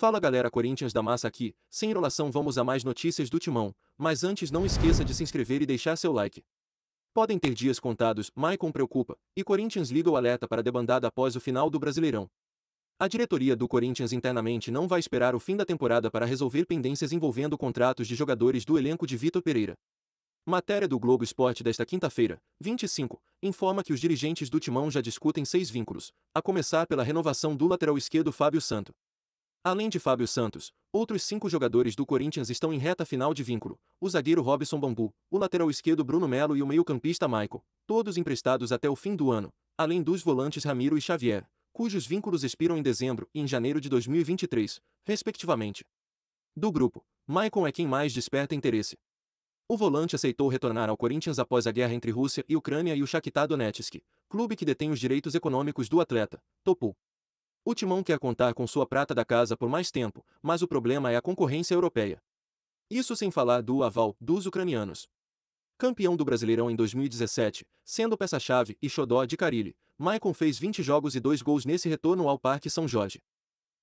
Fala galera Corinthians da massa aqui, sem enrolação vamos a mais notícias do Timão, mas antes não esqueça de se inscrever e deixar seu like. Podem ter dias contados, Maicon preocupa, e Corinthians liga o alerta para debandada após o final do Brasileirão. A diretoria do Corinthians internamente não vai esperar o fim da temporada para resolver pendências envolvendo contratos de jogadores do elenco de Vitor Pereira. Matéria do Globo Esporte desta quinta-feira, 25, informa que os dirigentes do Timão já discutem seis vínculos, a começar pela renovação do lateral esquerdo Fábio Santo. Além de Fábio Santos, outros cinco jogadores do Corinthians estão em reta final de vínculo: o zagueiro Robson Bambu, o lateral esquerdo Bruno Melo e o meio-campista Michael, todos emprestados até o fim do ano, além dos volantes Ramiro e Xavier, cujos vínculos expiram em dezembro e em janeiro de 2023, respectivamente. Do grupo, Maicon é quem mais desperta interesse. O volante aceitou retornar ao Corinthians após a guerra entre Rússia e Ucrânia e o Shakhtar Donetsk, clube que detém os direitos econômicos do atleta, topou. O Timão quer contar com sua prata da casa por mais tempo, mas o problema é a concorrência europeia. Isso sem falar do aval dos ucranianos. Campeão do Brasileirão em 2017, sendo peça-chave e xodó de Carilli, Maicon fez 20 jogos e 2 gols nesse retorno ao Parque São Jorge.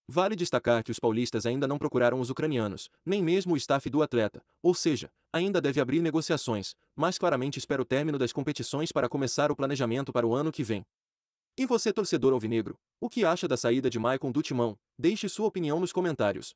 Vale destacar que os paulistas ainda não procuraram os ucranianos, nem mesmo o staff do atleta, ou seja, ainda deve abrir negociações, mas claramente espera o término das competições para começar o planejamento para o ano que vem. E você torcedor alvinegro, o que acha da saída de Maicon do Timão? Deixe sua opinião nos comentários.